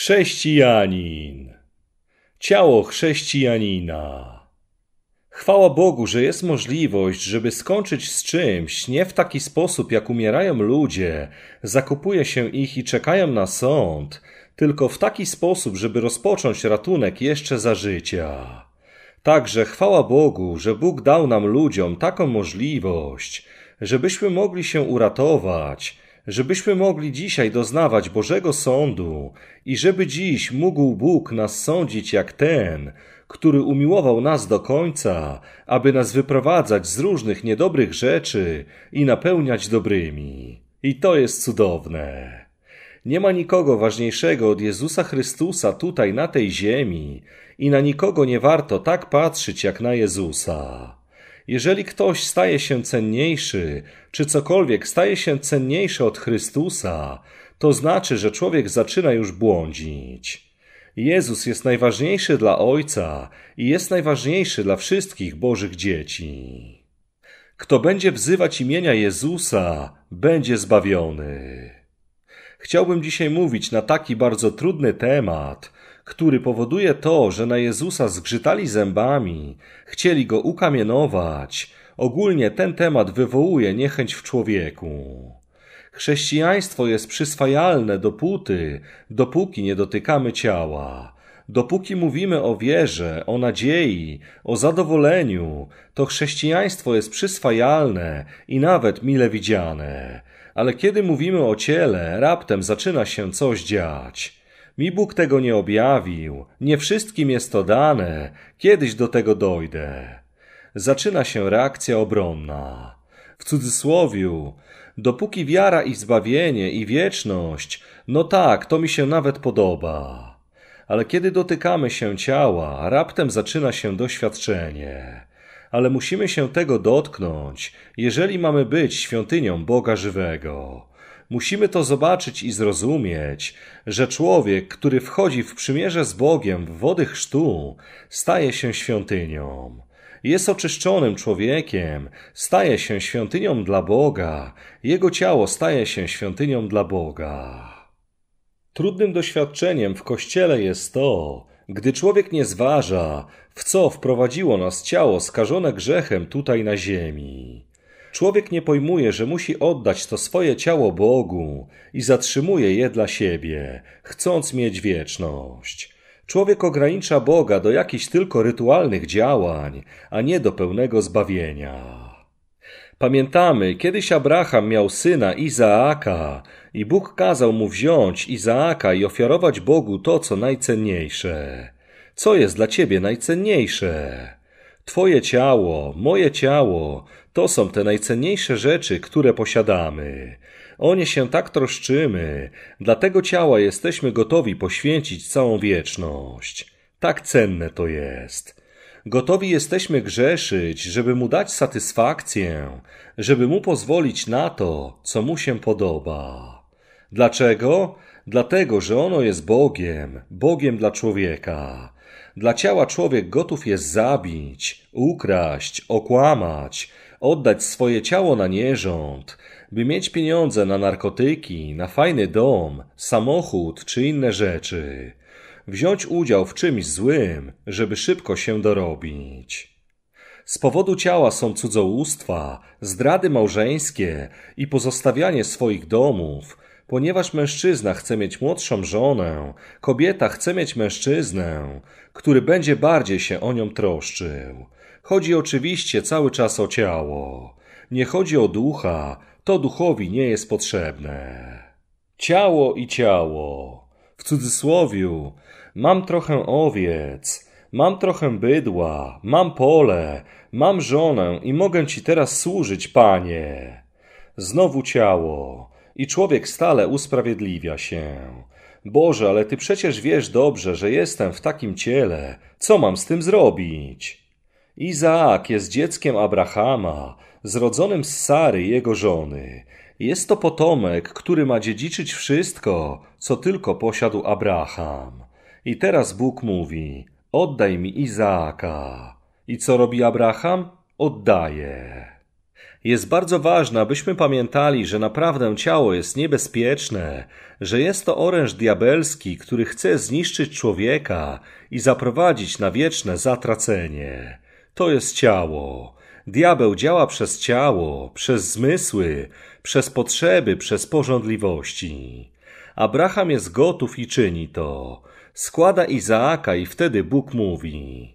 Chrześcijanin. Ciało chrześcijanina. Chwała Bogu, że jest możliwość, żeby skończyć z czymś nie w taki sposób, jak umierają ludzie, zakupuje się ich i czekają na sąd, tylko w taki sposób, żeby rozpocząć ratunek jeszcze za życia. Także chwała Bogu, że Bóg dał nam ludziom taką możliwość, żebyśmy mogli się uratować, żebyśmy mogli dzisiaj doznawać Bożego Sądu i żeby dziś mógł Bóg nas sądzić jak ten, który umiłował nas do końca, aby nas wyprowadzać z różnych niedobrych rzeczy i napełniać dobrymi. I to jest cudowne. Nie ma nikogo ważniejszego od Jezusa Chrystusa tutaj na tej ziemi i na nikogo nie warto tak patrzeć jak na Jezusa. Jeżeli ktoś staje się cenniejszy, czy cokolwiek staje się cenniejsze od Chrystusa, to znaczy, że człowiek zaczyna już błądzić. Jezus jest najważniejszy dla Ojca i jest najważniejszy dla wszystkich Bożych dzieci. Kto będzie wzywać imienia Jezusa, będzie zbawiony. Chciałbym dzisiaj mówić na taki bardzo trudny temat, który powoduje to, że na Jezusa zgrzytali zębami, chcieli go ukamienować. Ogólnie ten temat wywołuje niechęć w człowieku. Chrześcijaństwo jest przyswajalne dopóty, dopóki nie dotykamy ciała. Dopóki mówimy o wierze, o nadziei, o zadowoleniu, to chrześcijaństwo jest przyswajalne i nawet mile widziane. Ale kiedy mówimy o ciele, raptem zaczyna się coś dziać. Mi Bóg tego nie objawił, nie wszystkim jest to dane, kiedyś do tego dojdę. Zaczyna się reakcja obronna. W cudzysłowiu, dopóki wiara i zbawienie i wieczność, no tak, to mi się nawet podoba. Ale kiedy dotykamy się ciała, raptem zaczyna się doświadczenie. Ale musimy się tego dotknąć, jeżeli mamy być świątynią Boga żywego. Musimy to zobaczyć i zrozumieć, że człowiek, który wchodzi w przymierze z Bogiem w wody chrztu, staje się świątynią jest oczyszczonym człowiekiem, staje się świątynią dla Boga, jego ciało staje się świątynią dla Boga. Trudnym doświadczeniem w kościele jest to, gdy człowiek nie zważa, w co wprowadziło nas ciało skażone grzechem tutaj na ziemi. Człowiek nie pojmuje, że musi oddać to swoje ciało Bogu i zatrzymuje je dla siebie, chcąc mieć wieczność. Człowiek ogranicza Boga do jakichś tylko rytualnych działań, a nie do pełnego zbawienia. Pamiętamy, kiedyś Abraham miał syna Izaaka i Bóg kazał mu wziąć Izaaka i ofiarować Bogu to, co najcenniejsze. Co jest dla ciebie najcenniejsze? Twoje ciało, moje ciało, to są te najcenniejsze rzeczy, które posiadamy. O nie się tak troszczymy, dla tego ciała jesteśmy gotowi poświęcić całą wieczność. Tak cenne to jest. Gotowi jesteśmy grzeszyć, żeby mu dać satysfakcję, żeby mu pozwolić na to, co mu się podoba. Dlaczego? Dlatego, że ono jest Bogiem, Bogiem dla człowieka. Dla ciała człowiek gotów jest zabić, ukraść, okłamać, oddać swoje ciało na nierząd, by mieć pieniądze na narkotyki, na fajny dom, samochód czy inne rzeczy. Wziąć udział w czymś złym, żeby szybko się dorobić. Z powodu ciała są cudzołóstwa, zdrady małżeńskie i pozostawianie swoich domów, Ponieważ mężczyzna chce mieć młodszą żonę, kobieta chce mieć mężczyznę, który będzie bardziej się o nią troszczył. Chodzi oczywiście cały czas o ciało. Nie chodzi o ducha, to duchowi nie jest potrzebne. Ciało i ciało. W cudzysłowiu, mam trochę owiec, mam trochę bydła, mam pole, mam żonę i mogę ci teraz służyć, panie. Znowu ciało. I człowiek stale usprawiedliwia się. Boże, ale ty przecież wiesz dobrze, że jestem w takim ciele. Co mam z tym zrobić? Izaak jest dzieckiem Abrahama, zrodzonym z Sary, jego żony. Jest to potomek, który ma dziedziczyć wszystko, co tylko posiadł Abraham. I teraz Bóg mówi: Oddaj mi Izaaka. I co robi Abraham? Oddaje. Jest bardzo ważne, abyśmy pamiętali, że naprawdę ciało jest niebezpieczne, że jest to oręż diabelski, który chce zniszczyć człowieka i zaprowadzić na wieczne zatracenie. To jest ciało. Diabeł działa przez ciało, przez zmysły, przez potrzeby, przez pożądliwości. Abraham jest gotów i czyni to. Składa Izaaka i wtedy Bóg mówi: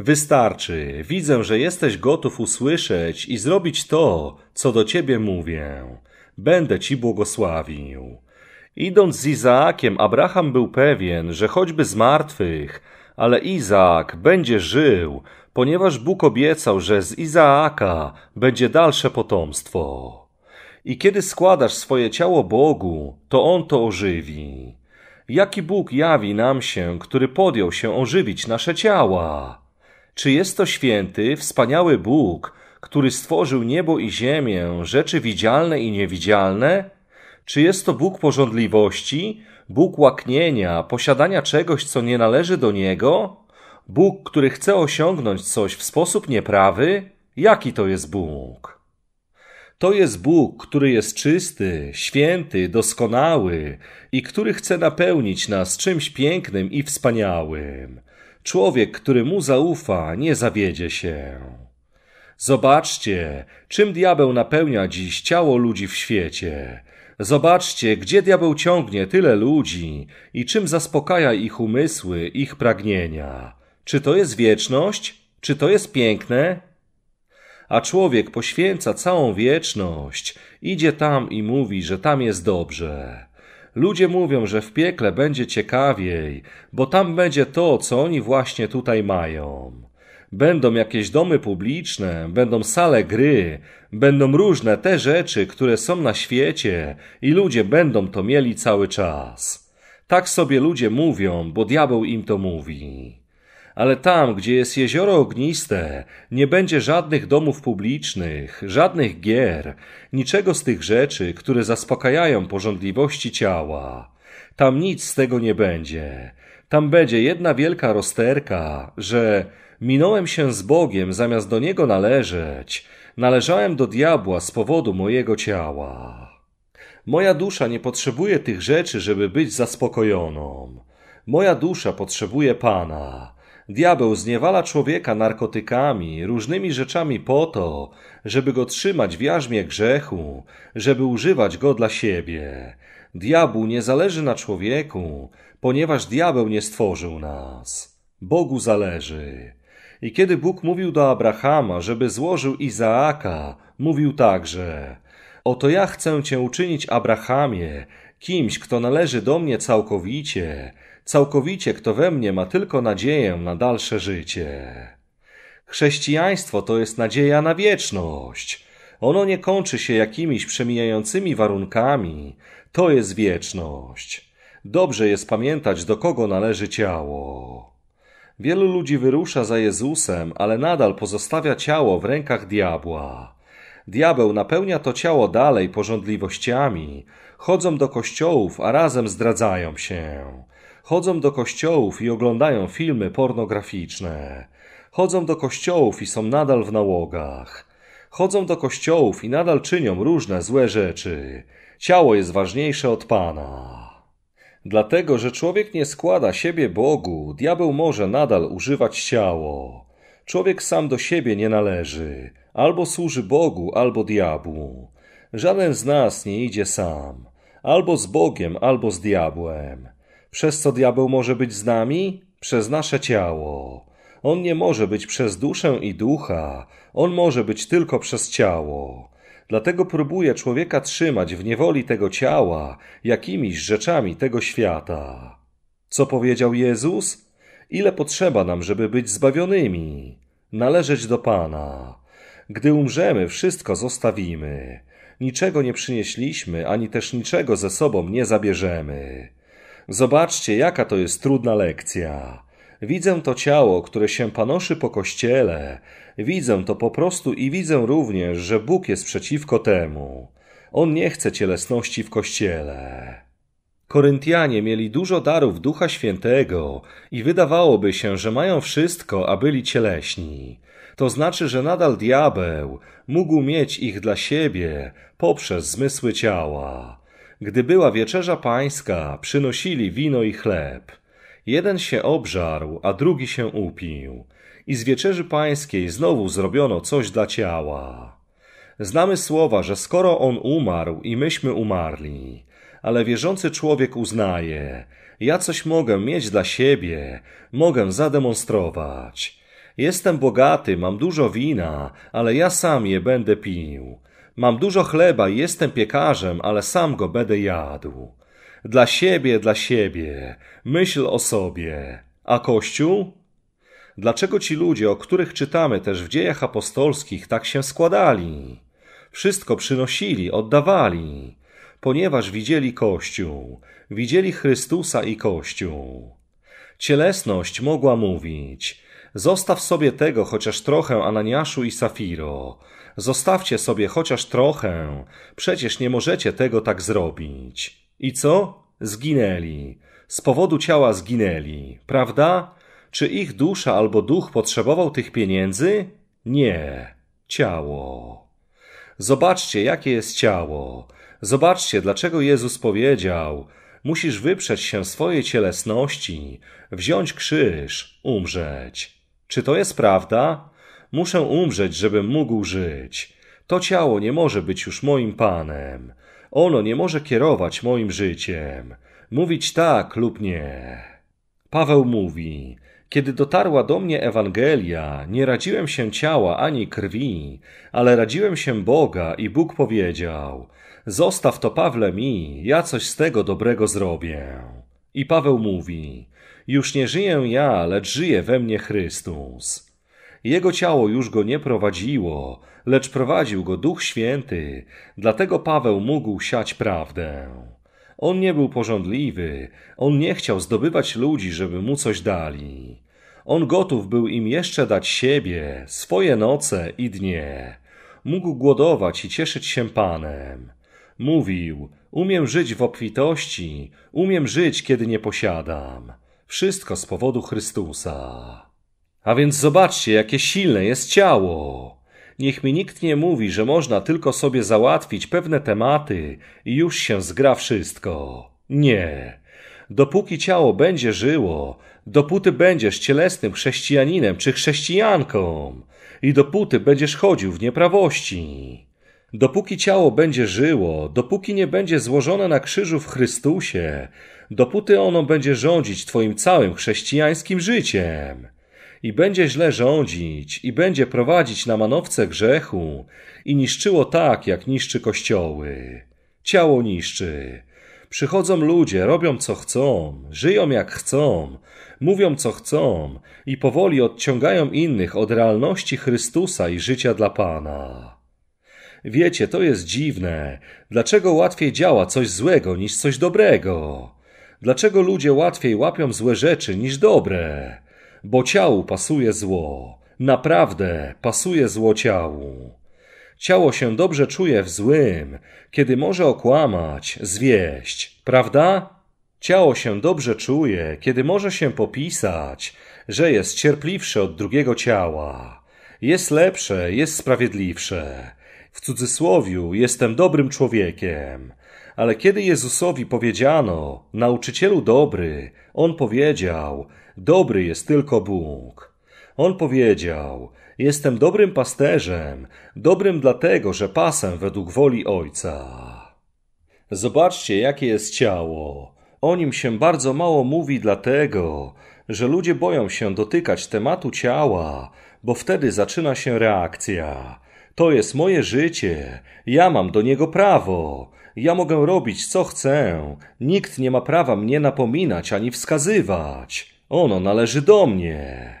Wystarczy. Widzę, że jesteś gotów usłyszeć i zrobić to, co do ciebie mówię. Będę ci błogosławił. Idąc z Izaakiem, Abraham był pewien, że choćby z martwych, ale Izaak będzie żył, ponieważ Bóg obiecał, że z Izaaka będzie dalsze potomstwo. I kiedy składasz swoje ciało Bogu, to On to ożywi. Jaki Bóg jawi nam się, który podjął się ożywić nasze ciała? Czy jest to święty, wspaniały Bóg, który stworzył niebo i ziemię, rzeczy widzialne i niewidzialne? Czy jest to Bóg porządliwości, Bóg łaknienia, posiadania czegoś, co nie należy do Niego? Bóg, który chce osiągnąć coś w sposób nieprawy? Jaki to jest Bóg? To jest Bóg, który jest czysty, święty, doskonały i który chce napełnić nas czymś pięknym i wspaniałym. Człowiek, który mu zaufa, nie zawiedzie się. Zobaczcie, czym diabeł napełnia dziś ciało ludzi w świecie. Zobaczcie, gdzie diabeł ciągnie tyle ludzi i czym zaspokaja ich umysły, ich pragnienia. Czy to jest wieczność? Czy to jest piękne? A człowiek poświęca całą wieczność, idzie tam i mówi, że tam jest dobrze. Ludzie mówią, że w piekle będzie ciekawiej, bo tam będzie to, co oni właśnie tutaj mają. Będą jakieś domy publiczne, będą sale gry, będą różne te rzeczy, które są na świecie i ludzie będą to mieli cały czas. Tak sobie ludzie mówią, bo diabeł im to mówi ale tam, gdzie jest jezioro ogniste, nie będzie żadnych domów publicznych, żadnych gier, niczego z tych rzeczy, które zaspokajają pożądliwości ciała. Tam nic z tego nie będzie. Tam będzie jedna wielka rozterka, że minąłem się z Bogiem zamiast do Niego należeć, należałem do diabła z powodu mojego ciała. Moja dusza nie potrzebuje tych rzeczy, żeby być zaspokojoną. Moja dusza potrzebuje Pana. Diabeł zniewala człowieka narkotykami, różnymi rzeczami po to, żeby go trzymać w jarzmie grzechu, żeby używać go dla siebie. Diabłu nie zależy na człowieku, ponieważ diabeł nie stworzył nas. Bogu zależy. I kiedy Bóg mówił do Abrahama, żeby złożył Izaaka, mówił także: Oto ja chcę cię uczynić Abrahamie, kimś, kto należy do mnie całkowicie całkowicie kto we mnie ma tylko nadzieję na dalsze życie. Chrześcijaństwo to jest nadzieja na wieczność. Ono nie kończy się jakimiś przemijającymi warunkami. To jest wieczność. Dobrze jest pamiętać, do kogo należy ciało. Wielu ludzi wyrusza za Jezusem, ale nadal pozostawia ciało w rękach diabła. Diabeł napełnia to ciało dalej pożądliwościami, chodzą do kościołów, a razem zdradzają się. Chodzą do kościołów i oglądają filmy pornograficzne. Chodzą do kościołów i są nadal w nałogach. Chodzą do kościołów i nadal czynią różne złe rzeczy. Ciało jest ważniejsze od Pana. Dlatego, że człowiek nie składa siebie Bogu, diabeł może nadal używać ciało. Człowiek sam do siebie nie należy. Albo służy Bogu, albo diabłu. Żaden z nas nie idzie sam. Albo z Bogiem, albo z diabłem przez co diabeł może być z nami? Przez nasze ciało. On nie może być przez duszę i ducha, on może być tylko przez ciało. Dlatego próbuje człowieka trzymać w niewoli tego ciała jakimiś rzeczami tego świata. Co powiedział Jezus? Ile potrzeba nam, żeby być zbawionymi? Należeć do Pana. Gdy umrzemy, wszystko zostawimy. Niczego nie przynieśliśmy, ani też niczego ze sobą nie zabierzemy. Zobaczcie, jaka to jest trudna lekcja. Widzę to ciało, które się panoszy po kościele. Widzę to po prostu i widzę również, że Bóg jest przeciwko temu. On nie chce cielesności w kościele. Koryntianie mieli dużo darów Ducha Świętego i wydawałoby się, że mają wszystko, a byli cieleśni. To znaczy, że nadal diabeł mógł mieć ich dla siebie poprzez zmysły ciała. Gdy była wieczerza pańska, przynosili wino i chleb. Jeden się obżarł, a drugi się upił. I z wieczerzy pańskiej znowu zrobiono coś dla ciała. Znamy słowa, że skoro on umarł i myśmy umarli, ale wierzący człowiek uznaje: Ja coś mogę mieć dla siebie, mogę zademonstrować. Jestem bogaty, mam dużo wina, ale ja sam je będę pił. Mam dużo chleba i jestem piekarzem, ale sam go będę jadł. Dla siebie, dla siebie, myśl o sobie. A Kościół? Dlaczego ci ludzie, o których czytamy też w dziejach apostolskich, tak się składali? Wszystko przynosili, oddawali, ponieważ widzieli Kościół, widzieli Chrystusa i Kościół. Cielesność mogła mówić: Zostaw sobie tego chociaż trochę, Ananiaszu i Safiro, Zostawcie sobie chociaż trochę, przecież nie możecie tego tak zrobić. I co? Zginęli. Z powodu ciała zginęli, prawda? Czy ich dusza albo duch potrzebował tych pieniędzy? Nie. Ciało. Zobaczcie, jakie jest ciało. Zobaczcie, dlaczego Jezus powiedział: Musisz wyprzeć się swojej cielesności, wziąć krzyż, umrzeć. Czy to jest prawda? Muszę umrzeć, żebym mógł żyć. To ciało nie może być już moim panem. Ono nie może kierować moim życiem, mówić tak lub nie. Paweł mówi: Kiedy dotarła do mnie Ewangelia, nie radziłem się ciała ani krwi, ale radziłem się Boga, i Bóg powiedział: Zostaw to Pawle mi, ja coś z tego dobrego zrobię. I Paweł mówi: Już nie żyję ja, lecz żyje we mnie Chrystus. Jego ciało już go nie prowadziło, lecz prowadził go Duch Święty, dlatego Paweł mógł siać prawdę. On nie był porządliwy, on nie chciał zdobywać ludzi, żeby mu coś dali. On gotów był im jeszcze dać siebie, swoje noce i dnie. Mógł głodować i cieszyć się Panem. Mówił: Umiem żyć w obfitości, umiem żyć, kiedy nie posiadam. Wszystko z powodu Chrystusa. A więc zobaczcie, jakie silne jest ciało. Niech mi nikt nie mówi, że można tylko sobie załatwić pewne tematy i już się zgra wszystko. Nie. Dopóki ciało będzie żyło, dopóty będziesz cielesnym chrześcijaninem czy chrześcijanką i dopóty będziesz chodził w nieprawości. Dopóki ciało będzie żyło, dopóki nie będzie złożone na krzyżu w Chrystusie, dopóty ono będzie rządzić Twoim całym chrześcijańskim życiem i będzie źle rządzić, i będzie prowadzić na manowce grzechu, i niszczyło tak, jak niszczy kościoły. Ciało niszczy. Przychodzą ludzie, robią co chcą, żyją jak chcą, mówią co chcą i powoli odciągają innych od realności Chrystusa i życia dla Pana. Wiecie, to jest dziwne. Dlaczego łatwiej działa coś złego niż coś dobrego? Dlaczego ludzie łatwiej łapią złe rzeczy niż dobre? bo ciału pasuje zło. Naprawdę pasuje zło ciału. Ciało się dobrze czuje w złym, kiedy może okłamać, zwieść, prawda? Ciało się dobrze czuje, kiedy może się popisać, że jest cierpliwsze od drugiego ciała. Jest lepsze, jest sprawiedliwsze. W cudzysłowiu jestem dobrym człowiekiem. Ale kiedy Jezusowi powiedziano, nauczycielu dobry, on powiedział, Dobry jest tylko Bóg. On powiedział: Jestem dobrym pasterzem, dobrym dlatego, że pasem według woli Ojca. Zobaczcie, jakie jest ciało. O nim się bardzo mało mówi, dlatego, że ludzie boją się dotykać tematu ciała, bo wtedy zaczyna się reakcja. To jest moje życie, ja mam do niego prawo, ja mogę robić co chcę, nikt nie ma prawa mnie napominać ani wskazywać. Ono należy do mnie.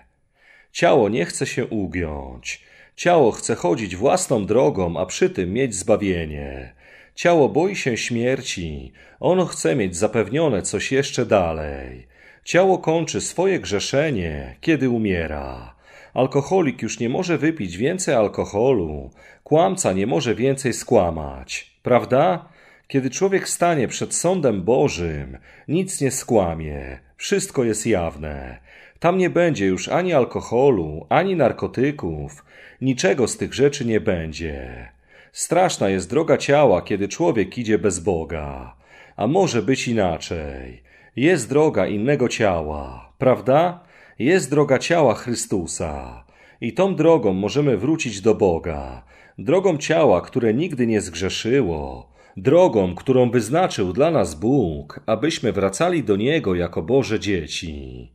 Ciało nie chce się ugiąć. Ciało chce chodzić własną drogą, a przy tym mieć zbawienie. Ciało boi się śmierci. Ono chce mieć zapewnione coś jeszcze dalej. Ciało kończy swoje grzeszenie, kiedy umiera. Alkoholik już nie może wypić więcej alkoholu. Kłamca nie może więcej skłamać. Prawda? Kiedy człowiek stanie przed sądem Bożym, nic nie skłamie, wszystko jest jawne. Tam nie będzie już ani alkoholu, ani narkotyków, niczego z tych rzeczy nie będzie. Straszna jest droga ciała, kiedy człowiek idzie bez Boga. A może być inaczej. Jest droga innego ciała, prawda? Jest droga ciała Chrystusa. I tą drogą możemy wrócić do Boga. Drogą ciała, które nigdy nie zgrzeszyło, drogą, którą wyznaczył dla nas Bóg, abyśmy wracali do Niego jako Boże dzieci.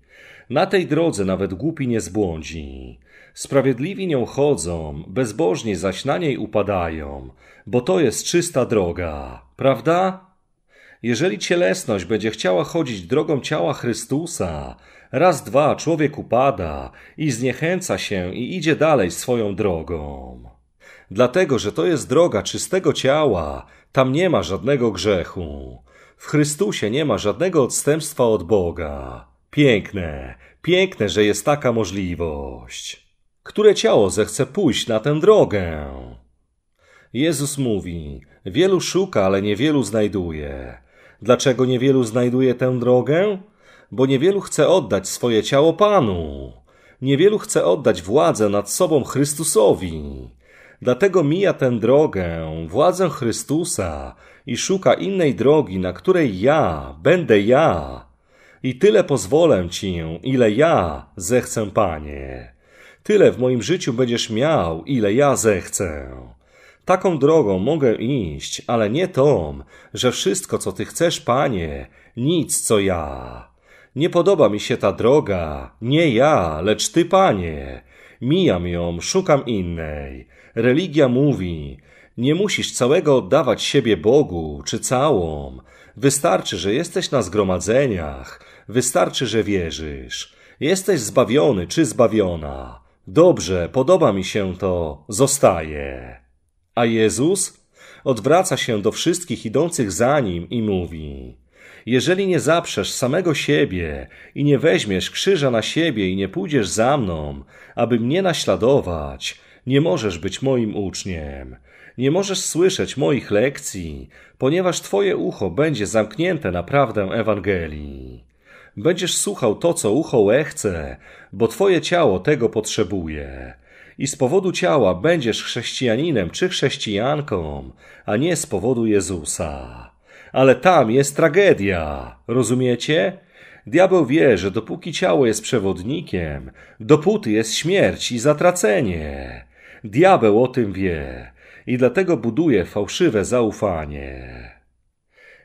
Na tej drodze nawet głupi nie zbłądzi. Sprawiedliwi nią chodzą, bezbożni zaś na niej upadają, bo to jest czysta droga, prawda? Jeżeli cielesność będzie chciała chodzić drogą ciała Chrystusa, raz dwa człowiek upada i zniechęca się i idzie dalej swoją drogą. Dlatego, że to jest droga czystego ciała, tam nie ma żadnego grzechu. W Chrystusie nie ma żadnego odstępstwa od Boga. Piękne, piękne, że jest taka możliwość. Które ciało zechce pójść na tę drogę? Jezus mówi: Wielu szuka, ale niewielu znajduje. Dlaczego niewielu znajduje tę drogę? Bo niewielu chce oddać swoje ciało Panu. Niewielu chce oddać władzę nad sobą Chrystusowi. Dlatego mija tę drogę, władzę Chrystusa i szuka innej drogi, na której ja będę ja. I tyle pozwolę ci, ile ja zechcę, panie. Tyle w moim życiu będziesz miał, ile ja zechcę. Taką drogą mogę iść, ale nie tą, że wszystko, co ty chcesz, panie, nic, co ja. Nie podoba mi się ta droga, nie ja, lecz ty, panie. Mijam ją, szukam innej. Religia mówi, nie musisz całego oddawać siebie Bogu czy całą. Wystarczy, że jesteś na zgromadzeniach, wystarczy, że wierzysz. Jesteś zbawiony czy zbawiona. Dobrze, podoba mi się to, zostaje. A Jezus odwraca się do wszystkich idących za nim i mówi: Jeżeli nie zaprzesz samego siebie i nie weźmiesz krzyża na siebie i nie pójdziesz za mną, aby mnie naśladować, nie możesz być moim uczniem, nie możesz słyszeć moich lekcji, ponieważ Twoje ucho będzie zamknięte na prawdę Ewangelii. Będziesz słuchał to, co ucho łechce, bo Twoje ciało tego potrzebuje. I z powodu ciała będziesz chrześcijaninem czy chrześcijanką, a nie z powodu Jezusa. Ale tam jest tragedia, rozumiecie? Diabeł wie, że dopóki ciało jest przewodnikiem, dopóty jest śmierć i zatracenie. Diabeł o tym wie i dlatego buduje fałszywe zaufanie.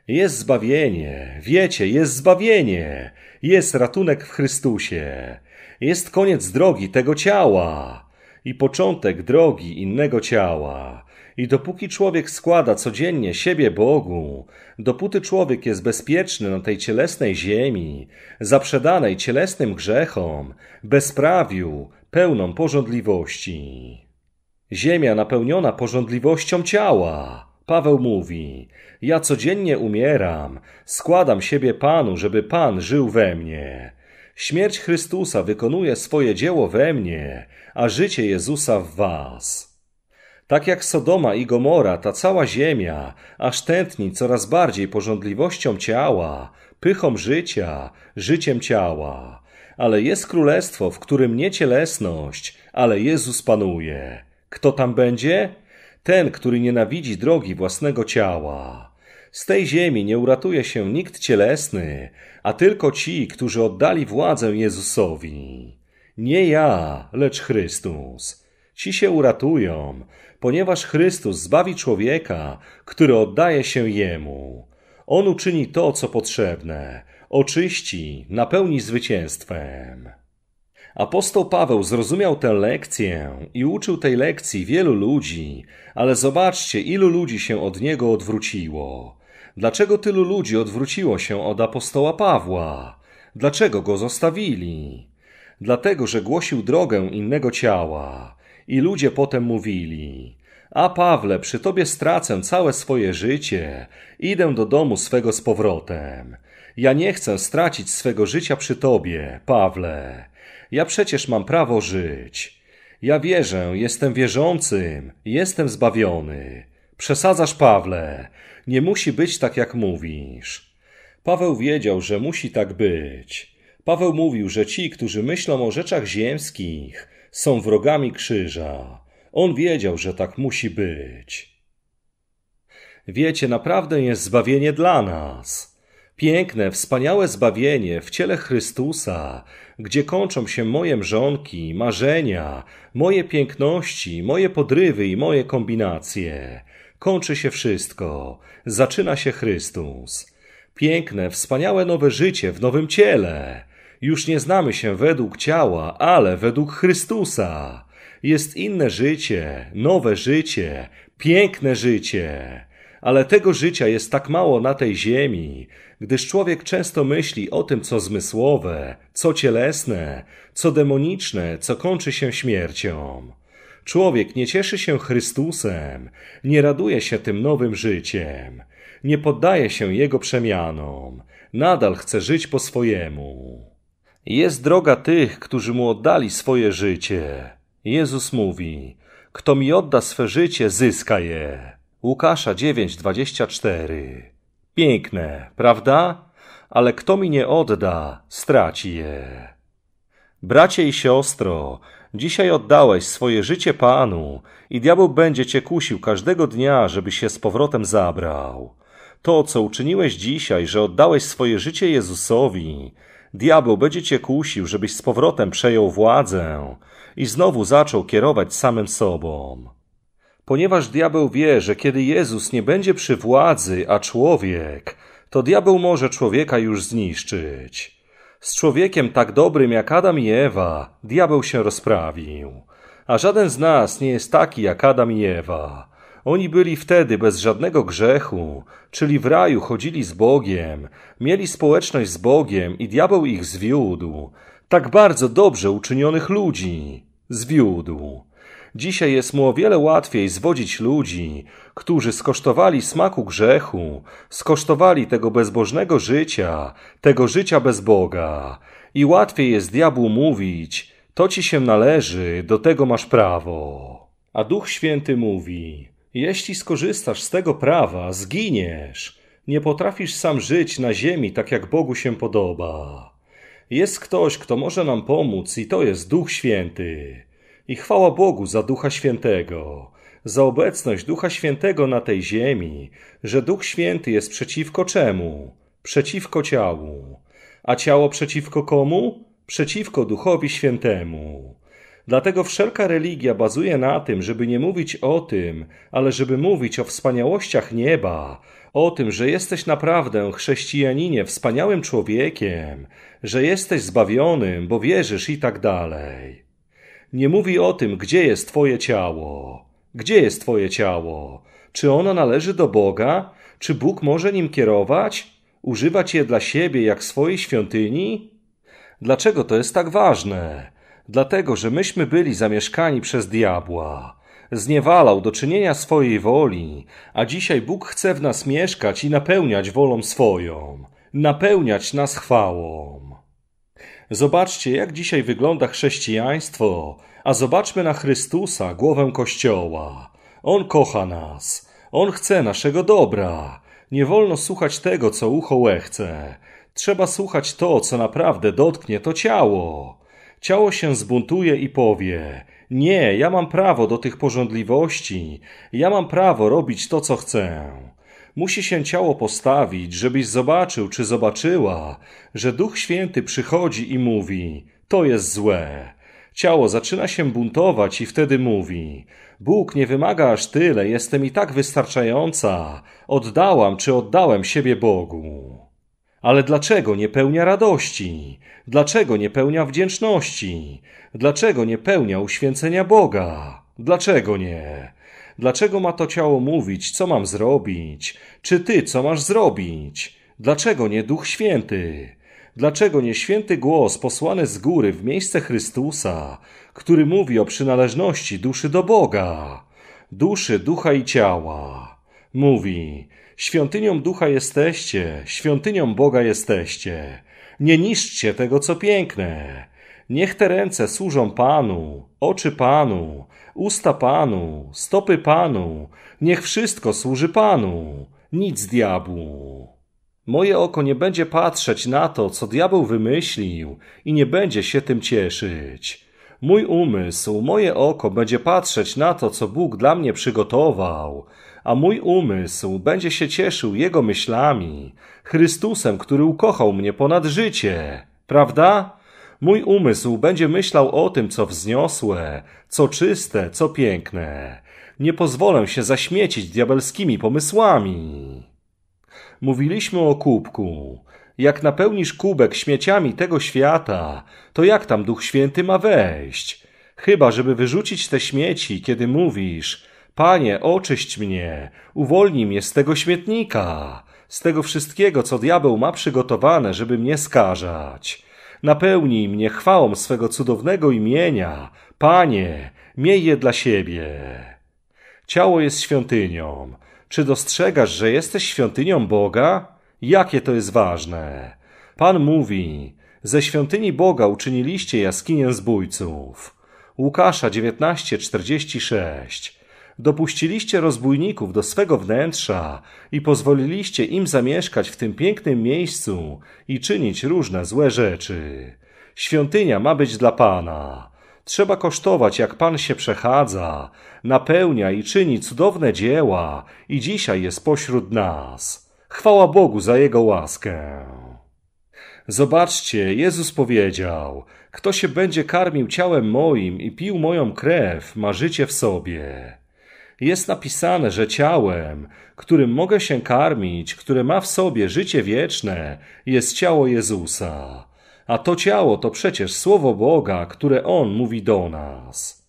Jest zbawienie, wiecie, jest zbawienie, jest ratunek w Chrystusie, jest koniec drogi tego ciała i początek drogi innego ciała. I dopóki człowiek składa codziennie siebie Bogu, dopóty człowiek jest bezpieczny na tej cielesnej ziemi, zaprzedanej cielesnym grzechom, bezprawiu, pełną porządliwości. Ziemia napełniona porządliwością ciała. Paweł mówi: Ja codziennie umieram, składam siebie Panu, żeby Pan żył we mnie. Śmierć Chrystusa wykonuje swoje dzieło we mnie, a życie Jezusa w Was. Tak jak Sodoma i Gomora, ta cała ziemia, aż tętni coraz bardziej porządliwością ciała, pychą życia, życiem ciała. Ale jest królestwo, w którym nie cielesność, ale Jezus panuje. Kto tam będzie? Ten, który nienawidzi drogi własnego ciała. Z tej ziemi nie uratuje się nikt cielesny, a tylko ci, którzy oddali władzę Jezusowi. Nie ja, lecz Chrystus. Ci się uratują, ponieważ Chrystus zbawi człowieka, który oddaje się Jemu. On uczyni to, co potrzebne, oczyści, napełni zwycięstwem. Apostoł Paweł zrozumiał tę lekcję i uczył tej lekcji wielu ludzi, ale zobaczcie, ilu ludzi się od niego odwróciło. Dlaczego tylu ludzi odwróciło się od apostoła Pawła? Dlaczego go zostawili? Dlatego, że głosił drogę innego ciała. I ludzie potem mówili: A Pawle, przy tobie stracę całe swoje życie, idę do domu swego z powrotem. Ja nie chcę stracić swego życia przy tobie, Pawle. Ja przecież mam prawo żyć. Ja wierzę, jestem wierzącym, jestem zbawiony. Przesadzasz, Pawle. Nie musi być tak, jak mówisz. Paweł wiedział, że musi tak być. Paweł mówił, że ci, którzy myślą o rzeczach ziemskich, są wrogami krzyża. On wiedział, że tak musi być. Wiecie, naprawdę jest zbawienie dla nas. Piękne, wspaniałe zbawienie w ciele Chrystusa, gdzie kończą się moje mrzonki, marzenia, moje piękności, moje podrywy i moje kombinacje. Kończy się wszystko, zaczyna się Chrystus. Piękne, wspaniałe nowe życie w nowym ciele. Już nie znamy się według ciała, ale według Chrystusa. Jest inne życie, nowe życie, piękne życie. Ale tego życia jest tak mało na tej ziemi, gdyż człowiek często myśli o tym, co zmysłowe, co cielesne, co demoniczne, co kończy się śmiercią. Człowiek nie cieszy się Chrystusem, nie raduje się tym nowym życiem, nie poddaje się jego przemianom, nadal chce żyć po swojemu. Jest droga tych, którzy mu oddali swoje życie. Jezus mówi: Kto mi odda swe życie, zyska je. Łukasza 9:24. Piękne, prawda? Ale kto mi nie odda, straci je. Bracie i siostro, dzisiaj oddałeś swoje życie Panu i diabeł będzie cię kusił każdego dnia, żeby się z powrotem zabrał. To, co uczyniłeś dzisiaj, że oddałeś swoje życie Jezusowi, diabeł będzie cię kusił, żebyś z powrotem przejął władzę i znowu zaczął kierować samym sobą. Ponieważ diabeł wie, że kiedy Jezus nie będzie przy władzy, a człowiek, to diabeł może człowieka już zniszczyć. Z człowiekiem tak dobrym jak Adam i Ewa, diabeł się rozprawił. A żaden z nas nie jest taki jak Adam i Ewa. Oni byli wtedy bez żadnego grzechu, czyli w raju chodzili z Bogiem, mieli społeczność z Bogiem i diabeł ich zwiódł. Tak bardzo dobrze uczynionych ludzi zwiódł. Dzisiaj jest mu o wiele łatwiej zwodzić ludzi, którzy skosztowali smaku grzechu, skosztowali tego bezbożnego życia, tego życia bez Boga. I łatwiej jest diabłu mówić, to ci się należy, do tego masz prawo. A Duch Święty mówi, jeśli skorzystasz z tego prawa, zginiesz. Nie potrafisz sam żyć na ziemi tak, jak Bogu się podoba. Jest ktoś, kto może nam pomóc i to jest Duch Święty. I chwała Bogu za Ducha Świętego, za obecność Ducha Świętego na tej ziemi, że Duch Święty jest przeciwko czemu? Przeciwko ciału. A ciało przeciwko komu? Przeciwko Duchowi Świętemu. Dlatego wszelka religia bazuje na tym, żeby nie mówić o tym, ale żeby mówić o wspaniałościach nieba, o tym, że jesteś naprawdę chrześcijaninie, wspaniałym człowiekiem, że jesteś zbawionym, bo wierzysz i tak dalej nie mówi o tym, gdzie jest Twoje ciało. Gdzie jest Twoje ciało? Czy ono należy do Boga? Czy Bóg może nim kierować? Używać je dla siebie jak swojej świątyni? Dlaczego to jest tak ważne? Dlatego, że myśmy byli zamieszkani przez diabła. Zniewalał do czynienia swojej woli, a dzisiaj Bóg chce w nas mieszkać i napełniać wolą swoją, napełniać nas chwałą. Zobaczcie, jak dzisiaj wygląda chrześcijaństwo, a zobaczmy na Chrystusa, głowę Kościoła. On kocha nas, on chce naszego dobra. Nie wolno słuchać tego, co ucho łechce. Trzeba słuchać to, co naprawdę dotknie to ciało. Ciało się zbuntuje i powie: Nie, ja mam prawo do tych porządliwości, ja mam prawo robić to, co chcę. Musi się ciało postawić, żebyś zobaczył czy zobaczyła, że Duch Święty przychodzi i mówi: To jest złe. Ciało zaczyna się buntować i wtedy mówi: Bóg nie wymaga aż tyle, jestem i tak wystarczająca. Oddałam czy oddałem siebie Bogu. Ale dlaczego nie pełnia radości? Dlaczego nie pełnia wdzięczności? Dlaczego nie pełnia uświęcenia Boga? Dlaczego nie? Dlaczego ma to ciało mówić, co mam zrobić? Czy ty co masz zrobić? Dlaczego nie Duch Święty? Dlaczego nie święty głos posłany z góry w miejsce Chrystusa, który mówi o przynależności duszy do Boga, duszy, ducha i ciała? Mówi, świątynią ducha jesteście, świątynią Boga jesteście. Nie niszczcie tego, co piękne. Niech te ręce służą Panu, oczy Panu, usta Panu, stopy Panu, niech wszystko służy Panu, nic diabłu. Moje oko nie będzie patrzeć na to, co diabeł wymyślił i nie będzie się tym cieszyć. Mój umysł, moje oko będzie patrzeć na to, co Bóg dla mnie przygotował, a mój umysł będzie się cieszył Jego myślami, Chrystusem, który ukochał mnie ponad życie. Prawda? Mój umysł będzie myślał o tym, co wzniosłe, co czyste, co piękne. Nie pozwolę się zaśmiecić diabelskimi pomysłami. Mówiliśmy o kubku. Jak napełnisz kubek śmieciami tego świata, to jak tam Duch Święty ma wejść? Chyba, żeby wyrzucić te śmieci, kiedy mówisz: Panie, oczyść mnie, uwolnij mnie z tego śmietnika, z tego wszystkiego, co diabeł ma przygotowane, żeby mnie skażać. Napełnij mnie chwałą swego cudownego imienia. Panie, miej je dla siebie. Ciało jest świątynią. Czy dostrzegasz, że jesteś świątynią Boga? Jakie to jest ważne. Pan mówi, ze świątyni Boga uczyniliście jaskinię zbójców. Łukasza 19:46 dopuściliście rozbójników do swego wnętrza i pozwoliliście im zamieszkać w tym pięknym miejscu i czynić różne złe rzeczy. Świątynia ma być dla Pana. Trzeba kosztować, jak Pan się przechadza, napełnia i czyni cudowne dzieła i dzisiaj jest pośród nas. Chwała Bogu za Jego łaskę. Zobaczcie, Jezus powiedział: Kto się będzie karmił ciałem moim i pił moją krew, ma życie w sobie jest napisane, że ciałem, którym mogę się karmić, które ma w sobie życie wieczne, jest ciało Jezusa. A to ciało to przecież słowo Boga, które On mówi do nas.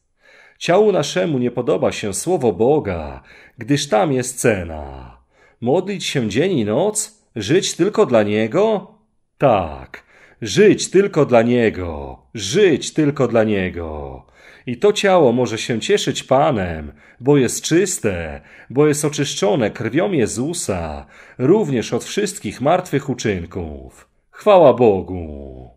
Ciału naszemu nie podoba się słowo Boga, gdyż tam jest cena. Modlić się dzień i noc? Żyć tylko dla Niego? Tak, żyć tylko dla Niego, żyć tylko dla Niego. I to ciało może się cieszyć Panem, bo jest czyste, bo jest oczyszczone krwią Jezusa, również od wszystkich martwych uczynków. Chwała Bogu!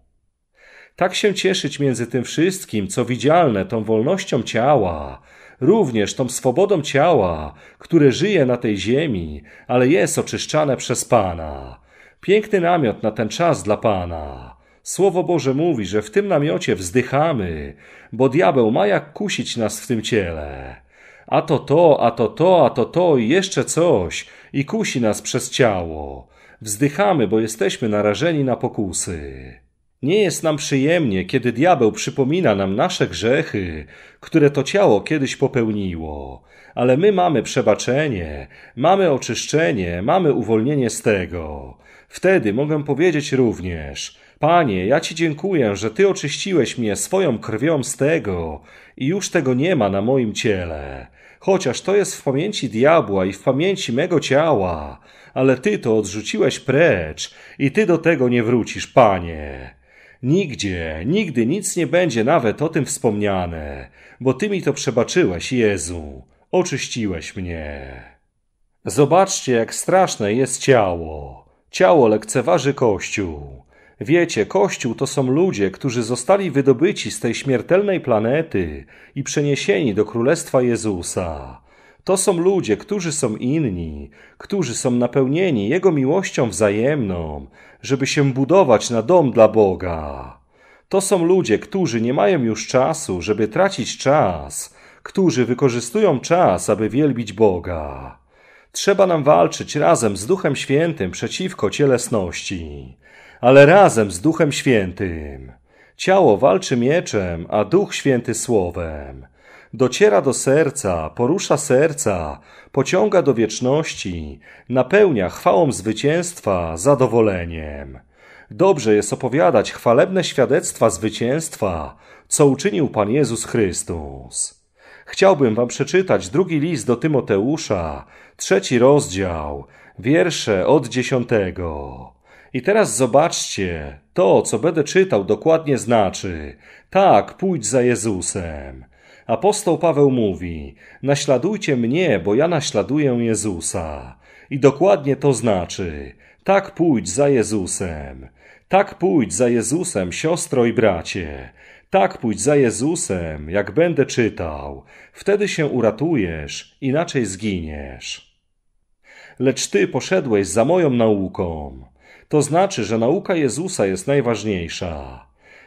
Tak się cieszyć między tym wszystkim, co widzialne, tą wolnością ciała, również tą swobodą ciała, które żyje na tej ziemi, ale jest oczyszczane przez Pana. Piękny namiot na ten czas dla Pana. Słowo Boże mówi, że w tym namiocie wzdychamy, bo diabeł ma jak kusić nas w tym ciele. A to to, a to to, a to to i jeszcze coś i kusi nas przez ciało. Wzdychamy, bo jesteśmy narażeni na pokusy. Nie jest nam przyjemnie, kiedy diabeł przypomina nam nasze grzechy, które to ciało kiedyś popełniło, ale my mamy przebaczenie, mamy oczyszczenie, mamy uwolnienie z tego. Wtedy mogę powiedzieć również, Panie, ja Ci dziękuję, że Ty oczyściłeś mnie swoją krwią z tego i już tego nie ma na moim ciele. Chociaż to jest w pamięci diabła i w pamięci mego ciała, ale Ty to odrzuciłeś precz i Ty do tego nie wrócisz, Panie. Nigdzie, nigdy nic nie będzie nawet o tym wspomniane, bo Ty mi to przebaczyłeś, Jezu. Oczyściłeś mnie. Zobaczcie, jak straszne jest ciało. Ciało lekceważy Kościół. Wiecie, Kościół to są ludzie, którzy zostali wydobyci z tej śmiertelnej planety i przeniesieni do Królestwa Jezusa. To są ludzie, którzy są inni, którzy są napełnieni Jego miłością wzajemną, żeby się budować na dom dla Boga. To są ludzie, którzy nie mają już czasu, żeby tracić czas, którzy wykorzystują czas, aby wielbić Boga. Trzeba nam walczyć razem z Duchem Świętym przeciwko cielesności ale razem z Duchem Świętym. Ciało walczy mieczem, a Duch Święty słowem. Dociera do serca, porusza serca, pociąga do wieczności, napełnia chwałą zwycięstwa, zadowoleniem. Dobrze jest opowiadać chwalebne świadectwa zwycięstwa, co uczynił Pan Jezus Chrystus. Chciałbym wam przeczytać drugi list do Tymoteusza, trzeci rozdział, wiersze od dziesiątego. I teraz zobaczcie, to, co będę czytał, dokładnie znaczy: tak, pójdź za Jezusem. Apostoł Paweł mówi: Naśladujcie mnie, bo ja naśladuję Jezusa. I dokładnie to znaczy: tak pójdź za Jezusem. Tak pójdź za Jezusem, siostro i bracie. Tak pójdź za Jezusem, jak będę czytał. Wtedy się uratujesz, inaczej zginiesz. Lecz ty poszedłeś za moją nauką. To znaczy, że nauka Jezusa jest najważniejsza.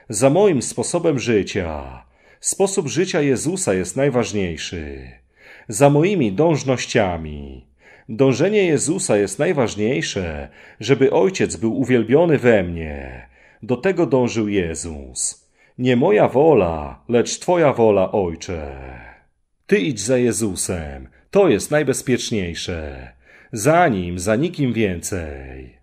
Za moim sposobem życia. Sposób życia Jezusa jest najważniejszy. Za moimi dążnościami. Dążenie Jezusa jest najważniejsze, żeby Ojciec był uwielbiony we mnie. Do tego dążył Jezus. Nie moja wola, lecz Twoja wola, Ojcze. Ty idź za Jezusem. To jest najbezpieczniejsze. Za Nim, za nikim więcej.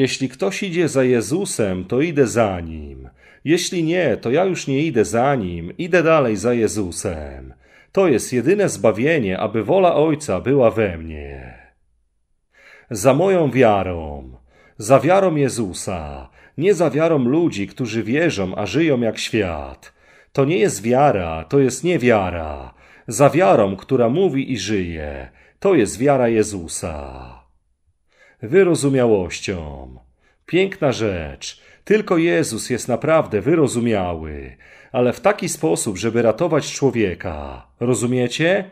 Jeśli ktoś idzie za Jezusem, to idę za nim. Jeśli nie, to ja już nie idę za nim, idę dalej za Jezusem. To jest jedyne zbawienie, aby wola Ojca była we mnie. Za moją wiarą, za wiarą Jezusa, nie za wiarą ludzi, którzy wierzą, a żyją jak świat. To nie jest wiara, to jest niewiara. Za wiarą, która mówi i żyje, to jest wiara Jezusa wyrozumiałością. Piękna rzecz. Tylko Jezus jest naprawdę wyrozumiały, ale w taki sposób, żeby ratować człowieka. Rozumiecie?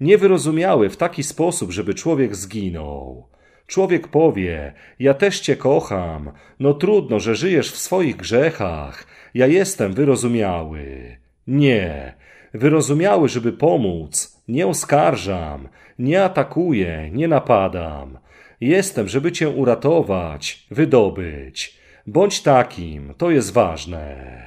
Niewyrozumiały w taki sposób, żeby człowiek zginął. Człowiek powie: Ja też cię kocham. No trudno, że żyjesz w swoich grzechach. Ja jestem wyrozumiały. Nie. Wyrozumiały, żeby pomóc. Nie oskarżam, nie atakuję, nie napadam. Jestem, żeby cię uratować, wydobyć. Bądź takim, to jest ważne.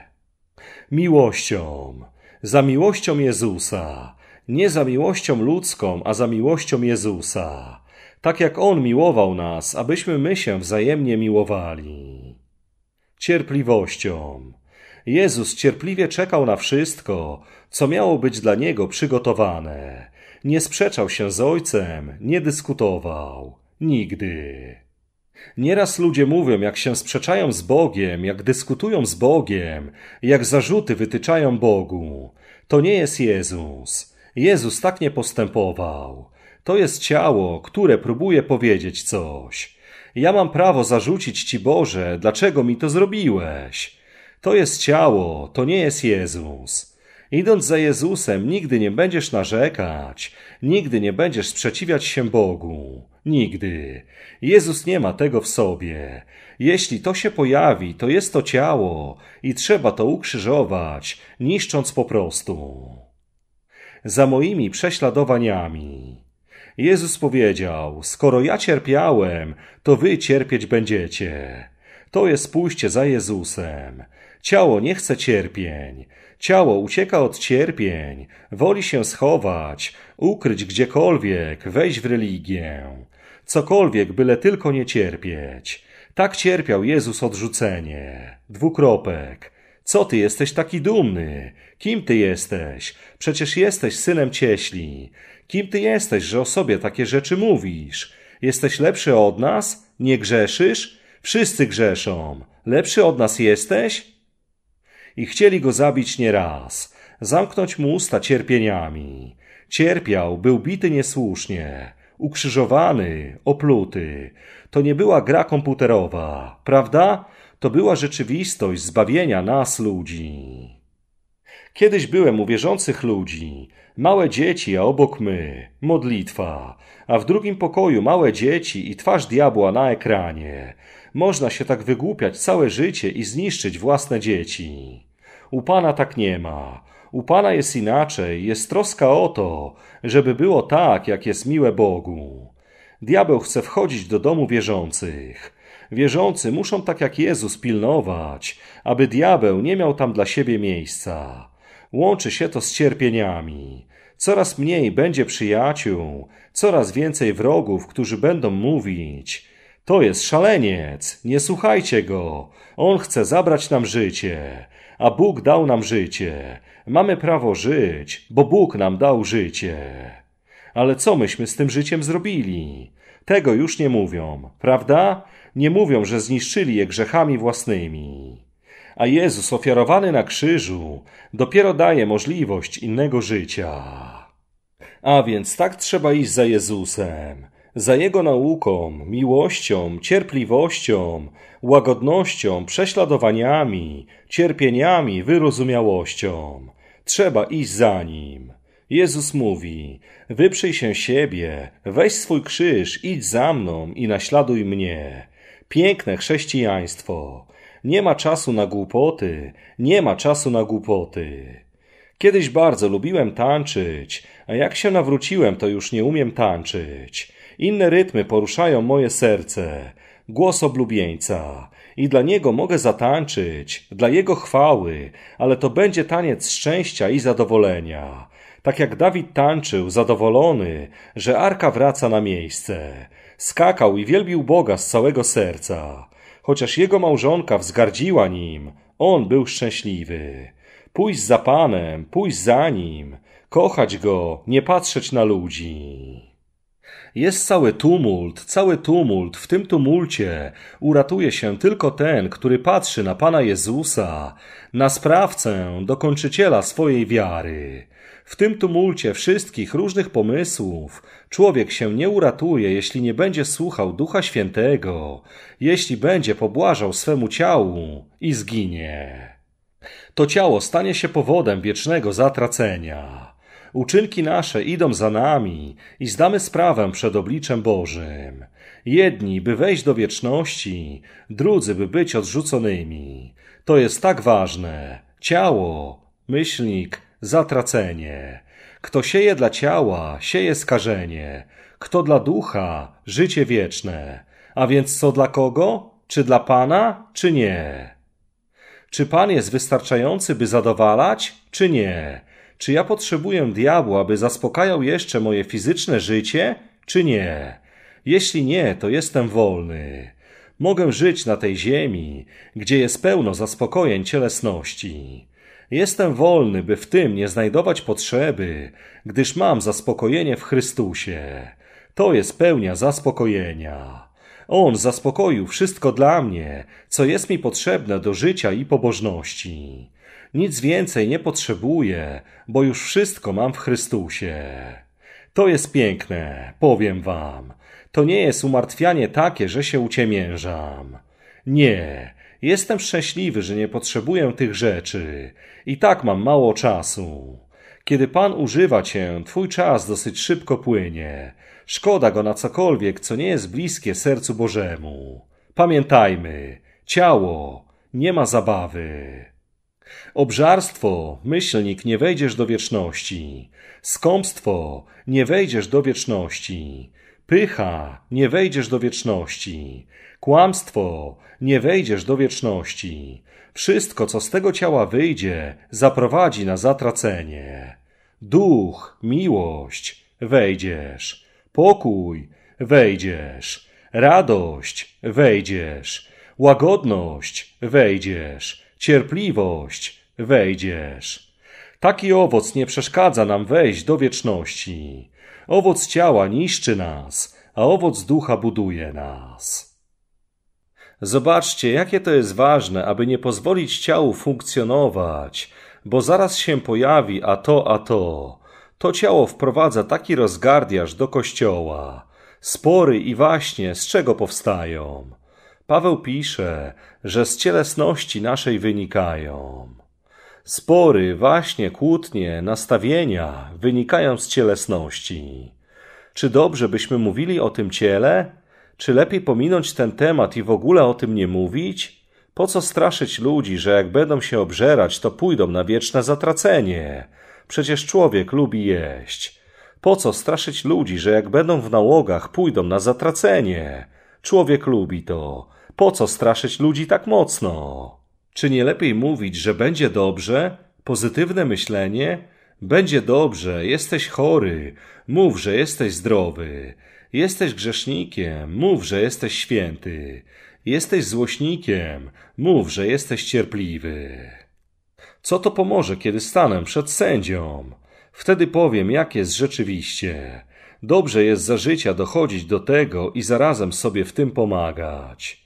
Miłością. Za miłością Jezusa. Nie za miłością ludzką, a za miłością Jezusa. Tak jak On miłował nas, abyśmy my się wzajemnie miłowali. Cierpliwością. Jezus cierpliwie czekał na wszystko, co miało być dla Niego przygotowane. Nie sprzeczał się z Ojcem, nie dyskutował. Nigdy. Nieraz ludzie mówią, jak się sprzeczają z Bogiem, jak dyskutują z Bogiem, jak zarzuty wytyczają Bogu. To nie jest Jezus. Jezus tak nie postępował. To jest ciało, które próbuje powiedzieć coś. Ja mam prawo zarzucić Ci Boże, dlaczego mi to zrobiłeś. To jest ciało, to nie jest Jezus. Idąc za Jezusem, nigdy nie będziesz narzekać, Nigdy nie będziesz sprzeciwiać się Bogu. Nigdy. Jezus nie ma tego w sobie. Jeśli to się pojawi, to jest to ciało i trzeba to ukrzyżować, niszcząc po prostu. Za moimi prześladowaniami. Jezus powiedział: Skoro ja cierpiałem, to wy cierpieć będziecie. To jest pójście za Jezusem. Ciało nie chce cierpień. Ciało ucieka od cierpień, woli się schować, ukryć gdziekolwiek, wejść w religię. Cokolwiek, byle tylko nie cierpieć. Tak cierpiał Jezus odrzucenie. Dwukropek. Co ty jesteś taki dumny? Kim ty jesteś? Przecież jesteś synem cieśli. Kim ty jesteś, że o sobie takie rzeczy mówisz? Jesteś lepszy od nas? Nie grzeszysz? Wszyscy grzeszą. Lepszy od nas jesteś? i chcieli go zabić nieraz, zamknąć mu usta cierpieniami. Cierpiał, był bity niesłusznie, ukrzyżowany, opluty. To nie była gra komputerowa, prawda? To była rzeczywistość zbawienia nas ludzi. Kiedyś byłem u wierzących ludzi, małe dzieci, a obok my, modlitwa, a w drugim pokoju małe dzieci i twarz diabła na ekranie. Można się tak wygłupiać całe życie i zniszczyć własne dzieci. U Pana tak nie ma. U Pana jest inaczej, jest troska o to, żeby było tak, jak jest miłe Bogu. Diabeł chce wchodzić do domu wierzących. Wierzący muszą tak jak Jezus pilnować, aby diabeł nie miał tam dla siebie miejsca. Łączy się to z cierpieniami. Coraz mniej będzie przyjaciół, coraz więcej wrogów, którzy będą mówić: to jest szaleniec, nie słuchajcie go. On chce zabrać nam życie, a Bóg dał nam życie. Mamy prawo żyć, bo Bóg nam dał życie. Ale co myśmy z tym życiem zrobili? Tego już nie mówią, prawda? Nie mówią, że zniszczyli je grzechami własnymi. A Jezus ofiarowany na krzyżu dopiero daje możliwość innego życia. A więc tak trzeba iść za Jezusem. Za jego nauką, miłością, cierpliwością, łagodnością, prześladowaniami, cierpieniami, wyrozumiałością. Trzeba iść za nim. Jezus mówi, wyprzyj się siebie, weź swój krzyż, idź za mną i naśladuj mnie. Piękne chrześcijaństwo. Nie ma czasu na głupoty, nie ma czasu na głupoty. Kiedyś bardzo lubiłem tańczyć, a jak się nawróciłem, to już nie umiem tańczyć. Inne rytmy poruszają moje serce. Głos oblubieńca. I dla niego mogę zatańczyć, dla jego chwały, ale to będzie taniec szczęścia i zadowolenia. Tak jak Dawid tańczył, zadowolony, że arka wraca na miejsce. Skakał i wielbił Boga z całego serca. Chociaż jego małżonka wzgardziła nim, on był szczęśliwy. Pójść za Panem, pójść za nim, kochać go, nie patrzeć na ludzi. Jest cały tumult, cały tumult, w tym tumulcie uratuje się tylko ten, który patrzy na Pana Jezusa, na sprawcę, dokończyciela swojej wiary. W tym tumulcie wszystkich różnych pomysłów człowiek się nie uratuje, jeśli nie będzie słuchał Ducha Świętego, jeśli będzie pobłażał swemu ciału i zginie. To ciało stanie się powodem wiecznego zatracenia. Uczynki nasze idą za nami i zdamy sprawę przed obliczem Bożym. Jedni, by wejść do wieczności, drudzy, by być odrzuconymi. To jest tak ważne. Ciało, myślnik, zatracenie. Kto sieje dla ciała, sieje skażenie. Kto dla ducha, życie wieczne. A więc co dla kogo? Czy dla Pana, czy nie? Czy Pan jest wystarczający, by zadowalać, czy nie? czy ja potrzebuję diabła, by zaspokajał jeszcze moje fizyczne życie, czy nie? Jeśli nie, to jestem wolny. Mogę żyć na tej ziemi, gdzie jest pełno zaspokojeń cielesności. Jestem wolny, by w tym nie znajdować potrzeby, gdyż mam zaspokojenie w Chrystusie. To jest pełnia zaspokojenia. On zaspokoił wszystko dla mnie, co jest mi potrzebne do życia i pobożności. Nic więcej nie potrzebuję, bo już wszystko mam w Chrystusie. To jest piękne, powiem wam. To nie jest umartwianie takie, że się uciemiężam. Nie, jestem szczęśliwy, że nie potrzebuję tych rzeczy. I tak mam mało czasu. Kiedy Pan używa cię, twój czas dosyć szybko płynie. Szkoda go na cokolwiek, co nie jest bliskie sercu Bożemu. Pamiętajmy, ciało nie ma zabawy. Obżarstwo, myślnik, nie wejdziesz do wieczności. Skąpstwo, nie wejdziesz do wieczności. Pycha, nie wejdziesz do wieczności. Kłamstwo, nie wejdziesz do wieczności. Wszystko, co z tego ciała wyjdzie, zaprowadzi na zatracenie. Duch, miłość, wejdziesz. Pokój, wejdziesz. Radość, wejdziesz. Łagodność, wejdziesz cierpliwość, wejdziesz. Taki owoc nie przeszkadza nam wejść do wieczności. Owoc ciała niszczy nas, a owoc ducha buduje nas. Zobaczcie, jakie to jest ważne, aby nie pozwolić ciału funkcjonować, bo zaraz się pojawi a to, a to. To ciało wprowadza taki rozgardiarz do kościoła. Spory i właśnie z czego powstają? Paweł pisze, że z cielesności naszej wynikają. Spory, właśnie, kłótnie, nastawienia wynikają z cielesności. Czy dobrze byśmy mówili o tym ciele? Czy lepiej pominąć ten temat i w ogóle o tym nie mówić? Po co straszyć ludzi, że jak będą się obżerać, to pójdą na wieczne zatracenie? Przecież człowiek lubi jeść. Po co straszyć ludzi, że jak będą w nałogach, pójdą na zatracenie? Człowiek lubi to. Po co straszyć ludzi tak mocno? Czy nie lepiej mówić, że będzie dobrze, pozytywne myślenie, będzie dobrze, jesteś chory, mów, że jesteś zdrowy, jesteś grzesznikiem, mów, że jesteś święty, jesteś złośnikiem, mów, że jesteś cierpliwy. Co to pomoże, kiedy stanę przed sędzią? Wtedy powiem, jak jest rzeczywiście. Dobrze jest za życia dochodzić do tego i zarazem sobie w tym pomagać.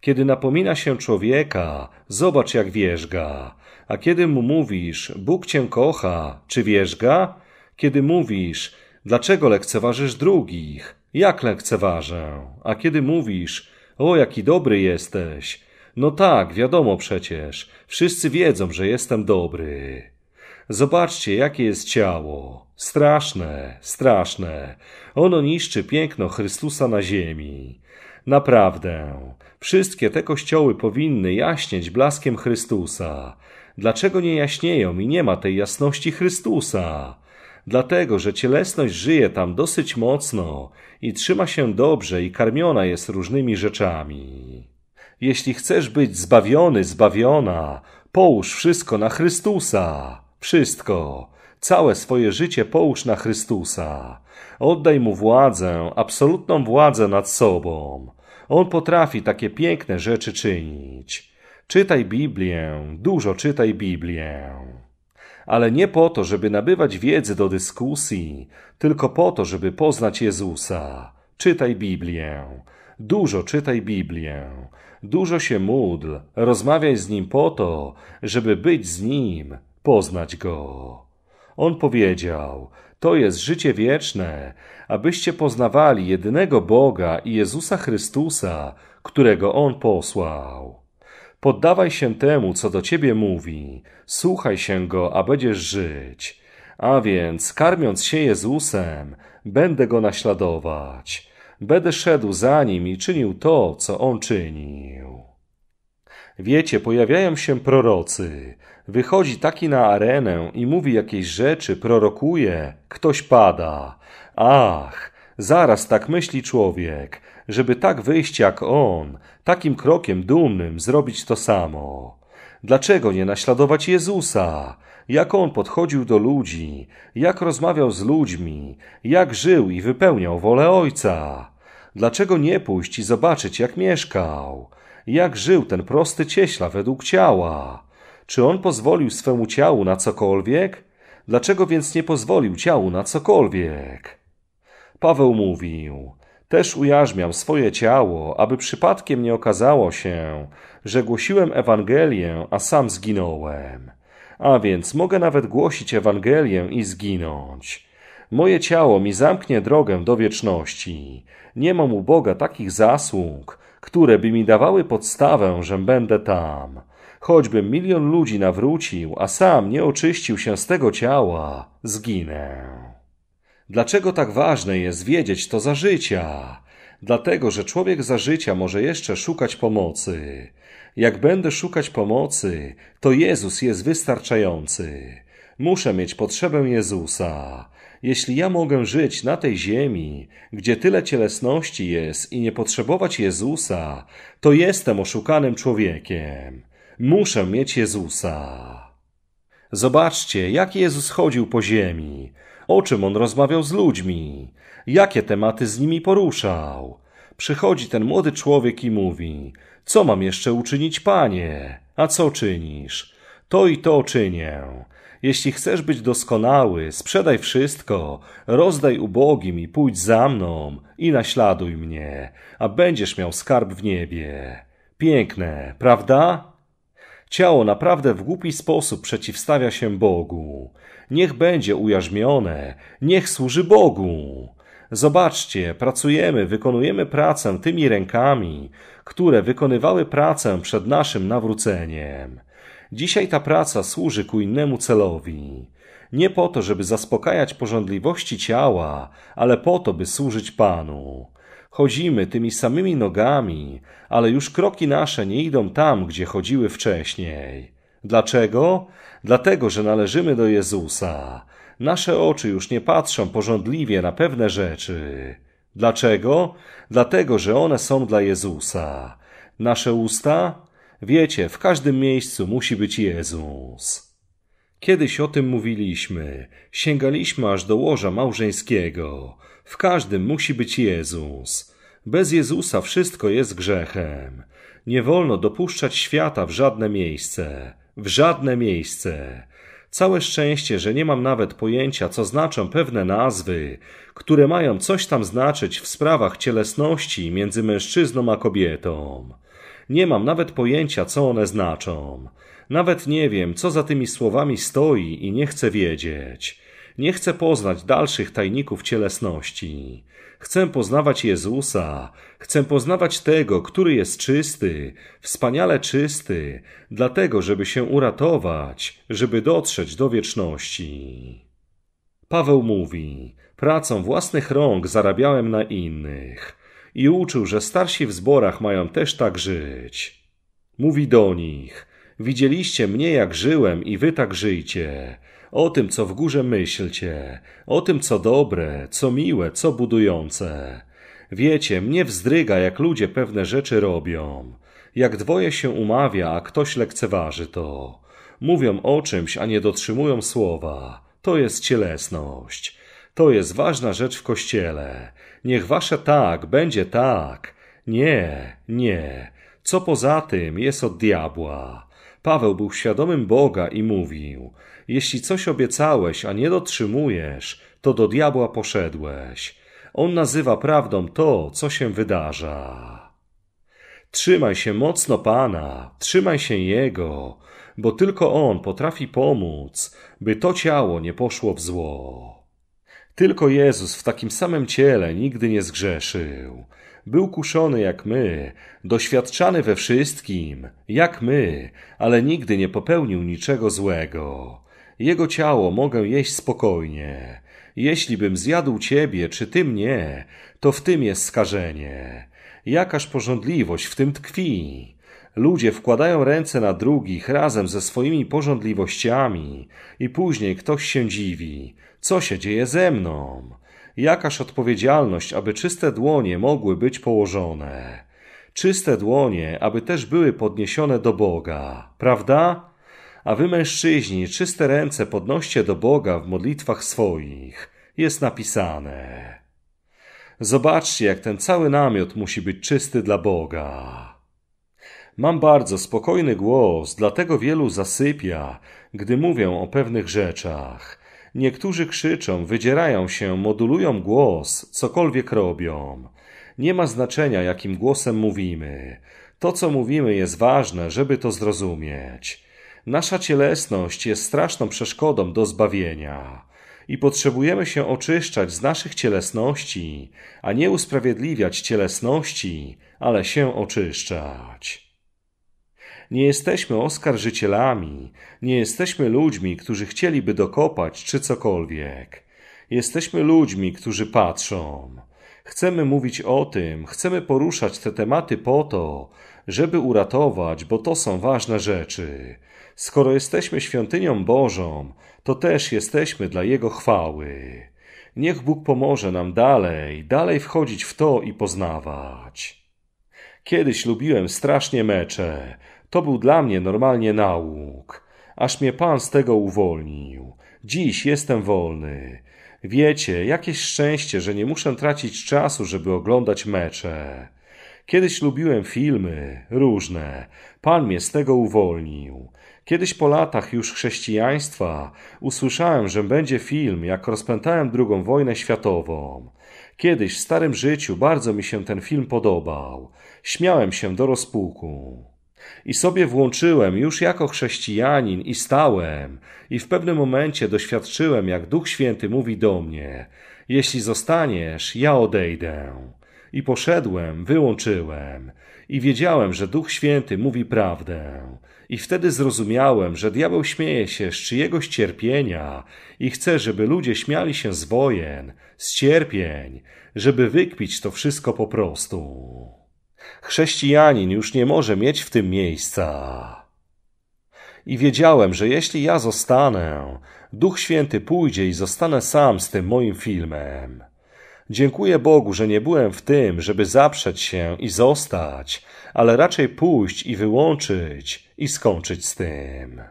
Kiedy napomina się człowieka, zobacz jak wierzga. A kiedy mu mówisz, Bóg cię kocha, czy wierzga? Kiedy mówisz, dlaczego lekceważysz drugich? Jak lekceważę? A kiedy mówisz, o jaki dobry jesteś? No tak, wiadomo przecież, wszyscy wiedzą, że jestem dobry. Zobaczcie, jakie jest ciało. Straszne, straszne. Ono niszczy piękno Chrystusa na ziemi. Naprawdę, Wszystkie te kościoły powinny jaśnieć blaskiem Chrystusa. Dlaczego nie jaśnieją i nie ma tej jasności Chrystusa? Dlatego, że cielesność żyje tam dosyć mocno i trzyma się dobrze i karmiona jest różnymi rzeczami. Jeśli chcesz być zbawiony, zbawiona, połóż wszystko na Chrystusa. Wszystko. Całe swoje życie połóż na Chrystusa. Oddaj mu władzę, absolutną władzę nad sobą. On potrafi takie piękne rzeczy czynić. Czytaj Biblię, dużo czytaj Biblię. Ale nie po to, żeby nabywać wiedzy do dyskusji, tylko po to, żeby poznać Jezusa. Czytaj Biblię, dużo czytaj Biblię, dużo się módl, rozmawiaj z Nim po to, żeby być z Nim, poznać Go. On powiedział: to jest życie wieczne, abyście poznawali jedynego Boga i Jezusa Chrystusa, którego On posłał. Poddawaj się temu, co do ciebie mówi, słuchaj się go, a będziesz żyć. A więc, karmiąc się Jezusem, będę go naśladować. Będę szedł za nim i czynił to, co on czynił. Wiecie, pojawiają się prorocy, Wychodzi taki na arenę i mówi jakieś rzeczy, prorokuje, ktoś pada. Ach, zaraz tak myśli człowiek, żeby tak wyjść jak on, takim krokiem dumnym zrobić to samo. Dlaczego nie naśladować Jezusa? Jak on podchodził do ludzi, jak rozmawiał z ludźmi, jak żył i wypełniał wolę Ojca? Dlaczego nie pójść i zobaczyć, jak mieszkał? Jak żył ten prosty cieśla według ciała? Czy on pozwolił swemu ciału na cokolwiek? Dlaczego więc nie pozwolił ciału na cokolwiek? Paweł mówił: Też ujarzmiam swoje ciało, aby przypadkiem nie okazało się, że głosiłem Ewangelię, a sam zginąłem. A więc mogę nawet głosić Ewangelię i zginąć. Moje ciało mi zamknie drogę do wieczności. Nie mam u Boga takich zasług, które by mi dawały podstawę, że będę tam. Choćby milion ludzi nawrócił, a sam nie oczyścił się z tego ciała, zginę. Dlaczego tak ważne jest wiedzieć to za życia? Dlatego, że człowiek za życia może jeszcze szukać pomocy. Jak będę szukać pomocy, to Jezus jest wystarczający. Muszę mieć potrzebę Jezusa. Jeśli ja mogę żyć na tej ziemi, gdzie tyle cielesności jest i nie potrzebować Jezusa, to jestem oszukanym człowiekiem. Muszę mieć Jezusa. Zobaczcie, jak Jezus chodził po ziemi, o czym on rozmawiał z ludźmi, jakie tematy z nimi poruszał. Przychodzi ten młody człowiek i mówi: Co mam jeszcze uczynić, panie? A co czynisz? To i to czynię. Jeśli chcesz być doskonały, sprzedaj wszystko, rozdaj ubogim i pójdź za mną i naśladuj mnie, a będziesz miał skarb w niebie. Piękne, prawda? Ciało naprawdę w głupi sposób przeciwstawia się Bogu. Niech będzie ujarzmione, niech służy Bogu. Zobaczcie, pracujemy, wykonujemy pracę tymi rękami, które wykonywały pracę przed naszym nawróceniem. Dzisiaj ta praca służy ku innemu celowi. Nie po to, żeby zaspokajać pożądliwości ciała, ale po to, by służyć Panu. Chodzimy tymi samymi nogami, ale już kroki nasze nie idą tam, gdzie chodziły wcześniej. Dlaczego? Dlatego, że należymy do Jezusa. Nasze oczy już nie patrzą porządliwie na pewne rzeczy. Dlaczego? Dlatego, że one są dla Jezusa. Nasze usta? Wiecie, w każdym miejscu musi być Jezus. Kiedyś o tym mówiliśmy. Sięgaliśmy aż do łoża małżeńskiego. W każdym musi być Jezus. Bez Jezusa wszystko jest grzechem. Nie wolno dopuszczać świata w żadne miejsce. W żadne miejsce. Całe szczęście, że nie mam nawet pojęcia, co znaczą pewne nazwy, które mają coś tam znaczyć w sprawach cielesności między mężczyzną a kobietą. Nie mam nawet pojęcia, co one znaczą. Nawet nie wiem, co za tymi słowami stoi i nie chcę wiedzieć. Nie chcę poznać dalszych tajników cielesności. Chcę poznawać Jezusa, chcę poznawać tego, który jest czysty, wspaniale czysty, dlatego, żeby się uratować, żeby dotrzeć do wieczności. Paweł mówi: Pracą własnych rąk zarabiałem na innych i uczył, że starsi w zborach mają też tak żyć. Mówi do nich: Widzieliście mnie, jak żyłem, i wy tak żyjcie o tym, co w górze myślcie, o tym, co dobre, co miłe, co budujące. Wiecie, mnie wzdryga, jak ludzie pewne rzeczy robią. Jak dwoje się umawia, a ktoś lekceważy to. Mówią o czymś, a nie dotrzymują słowa. To jest cielesność. To jest ważna rzecz w kościele. Niech wasze tak będzie tak. Nie, nie. Co poza tym jest od diabła. Paweł był świadomym Boga i mówił: Jeśli coś obiecałeś, a nie dotrzymujesz, to do diabła poszedłeś. On nazywa prawdą to, co się wydarza. Trzymaj się mocno Pana, trzymaj się Jego, bo tylko On potrafi pomóc, by to ciało nie poszło w zło. Tylko Jezus w takim samym ciele nigdy nie zgrzeszył. Był kuszony jak my, doświadczany we wszystkim, jak my, ale nigdy nie popełnił niczego złego. Jego ciało mogę jeść spokojnie. Jeśli bym zjadł ciebie, czy ty mnie, to w tym jest skażenie. Jakaż porządliwość w tym tkwi. Ludzie wkładają ręce na drugich razem ze swoimi porządliwościami i później ktoś się dziwi. Co się dzieje ze mną? jakaż odpowiedzialność, aby czyste dłonie mogły być położone. Czyste dłonie, aby też były podniesione do Boga, prawda? A wy, mężczyźni, czyste ręce podnoście do Boga w modlitwach swoich. Jest napisane. Zobaczcie, jak ten cały namiot musi być czysty dla Boga. Mam bardzo spokojny głos, dlatego wielu zasypia, gdy mówię o pewnych rzeczach. Niektórzy krzyczą, wydzierają się, modulują głos, cokolwiek robią. Nie ma znaczenia, jakim głosem mówimy. To, co mówimy, jest ważne, żeby to zrozumieć. Nasza cielesność jest straszną przeszkodą do zbawienia i potrzebujemy się oczyszczać z naszych cielesności, a nie usprawiedliwiać cielesności, ale się oczyszczać. Nie jesteśmy oskarżycielami, nie jesteśmy ludźmi, którzy chcieliby dokopać czy cokolwiek. Jesteśmy ludźmi, którzy patrzą. Chcemy mówić o tym, chcemy poruszać te tematy po to, żeby uratować, bo to są ważne rzeczy. Skoro jesteśmy świątynią Bożą, to też jesteśmy dla Jego chwały. Niech Bóg pomoże nam dalej, dalej wchodzić w to i poznawać. Kiedyś lubiłem strasznie mecze. To był dla mnie normalnie nauk. Aż mnie Pan z tego uwolnił. Dziś jestem wolny. Wiecie, jakieś szczęście, że nie muszę tracić czasu, żeby oglądać mecze. Kiedyś lubiłem filmy, różne. Pan mnie z tego uwolnił. Kiedyś po latach już chrześcijaństwa usłyszałem, że będzie film, jak rozpętałem II wojnę światową. Kiedyś w starym życiu bardzo mi się ten film podobał. Śmiałem się do rozpuku. I sobie włączyłem już jako chrześcijanin i stałem, i w pewnym momencie doświadczyłem, jak Duch Święty mówi do mnie: Jeśli zostaniesz, ja odejdę. I poszedłem, wyłączyłem, i wiedziałem, że Duch Święty mówi prawdę. I wtedy zrozumiałem, że diabeł śmieje się z czyjegoś cierpienia i chce, żeby ludzie śmiali się z wojen, z cierpień, żeby wykpić to wszystko po prostu. Chrześcijanin już nie może mieć w tym miejsca. I wiedziałem, że jeśli ja zostanę, Duch Święty pójdzie i zostanę sam z tym moim filmem. Dziękuję Bogu, że nie byłem w tym, żeby zaprzeć się i zostać, ale raczej pójść i wyłączyć i skończyć z tym.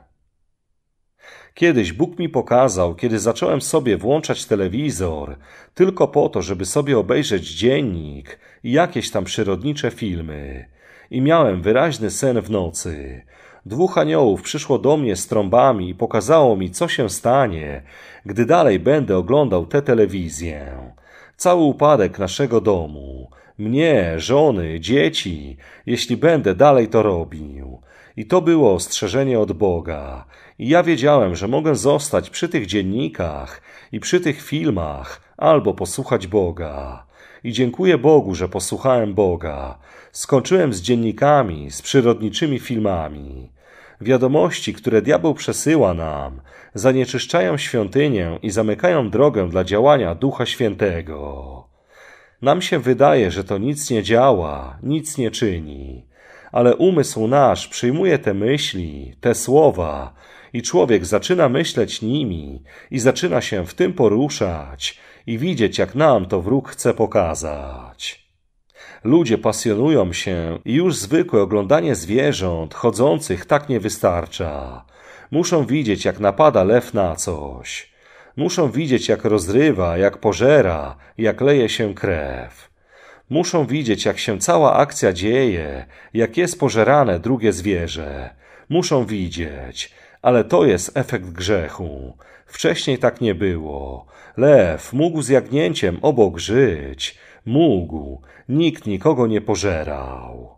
Kiedyś Bóg mi pokazał, kiedy zacząłem sobie włączać telewizor, tylko po to, żeby sobie obejrzeć dziennik i jakieś tam przyrodnicze filmy. I miałem wyraźny sen w nocy. Dwóch aniołów przyszło do mnie z trąbami i pokazało mi, co się stanie, gdy dalej będę oglądał tę telewizję. Cały upadek naszego domu, mnie, żony, dzieci, jeśli będę dalej to robił. I to było ostrzeżenie od Boga. I ja wiedziałem, że mogę zostać przy tych dziennikach i przy tych filmach, albo posłuchać Boga. I dziękuję Bogu, że posłuchałem Boga. Skończyłem z dziennikami, z przyrodniczymi filmami. Wiadomości, które diabeł przesyła nam, zanieczyszczają świątynię i zamykają drogę dla działania Ducha Świętego. Nam się wydaje, że to nic nie działa, nic nie czyni, ale umysł nasz przyjmuje te myśli, te słowa i człowiek zaczyna myśleć nimi i zaczyna się w tym poruszać i widzieć, jak nam to wróg chce pokazać. Ludzie pasjonują się i już zwykłe oglądanie zwierząt chodzących tak nie wystarcza. Muszą widzieć, jak napada lew na coś. Muszą widzieć, jak rozrywa, jak pożera, jak leje się krew. Muszą widzieć, jak się cała akcja dzieje, jak jest pożerane drugie zwierzę. Muszą widzieć, ale to jest efekt grzechu. Wcześniej tak nie było. Lew mógł z jagnięciem obok żyć. Mógł. Nikt nikogo nie pożerał.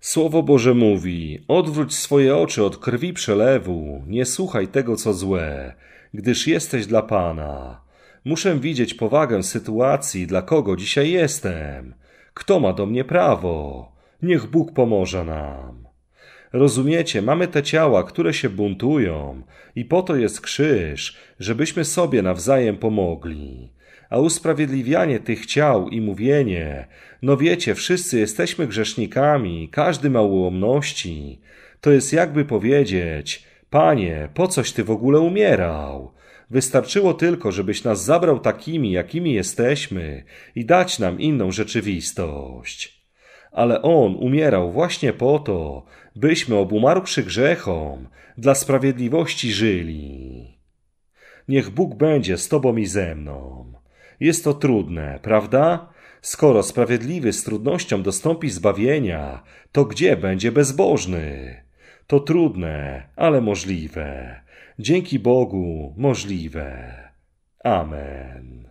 Słowo Boże mówi: odwróć swoje oczy od krwi przelewu, nie słuchaj tego, co złe, gdyż jesteś dla Pana. Muszę widzieć powagę sytuacji, dla kogo dzisiaj jestem. Kto ma do mnie prawo? Niech Bóg pomoże nam. Rozumiecie, mamy te ciała, które się buntują, i po to jest krzyż, żebyśmy sobie nawzajem pomogli. A usprawiedliwianie tych ciał i mówienie, no wiecie, wszyscy jesteśmy grzesznikami, każdy ma ułomności, to jest jakby powiedzieć, panie, po coś ty w ogóle umierał? Wystarczyło tylko, żebyś nas zabrał takimi, jakimi jesteśmy i dać nam inną rzeczywistość. Ale on umierał właśnie po to, byśmy obumarłszy grzechom, dla sprawiedliwości żyli. Niech Bóg będzie z Tobą i ze mną. Jest to trudne, prawda? Skoro sprawiedliwy z trudnością dostąpi zbawienia, to gdzie będzie bezbożny? To trudne, ale możliwe. Dzięki Bogu możliwe. Amen.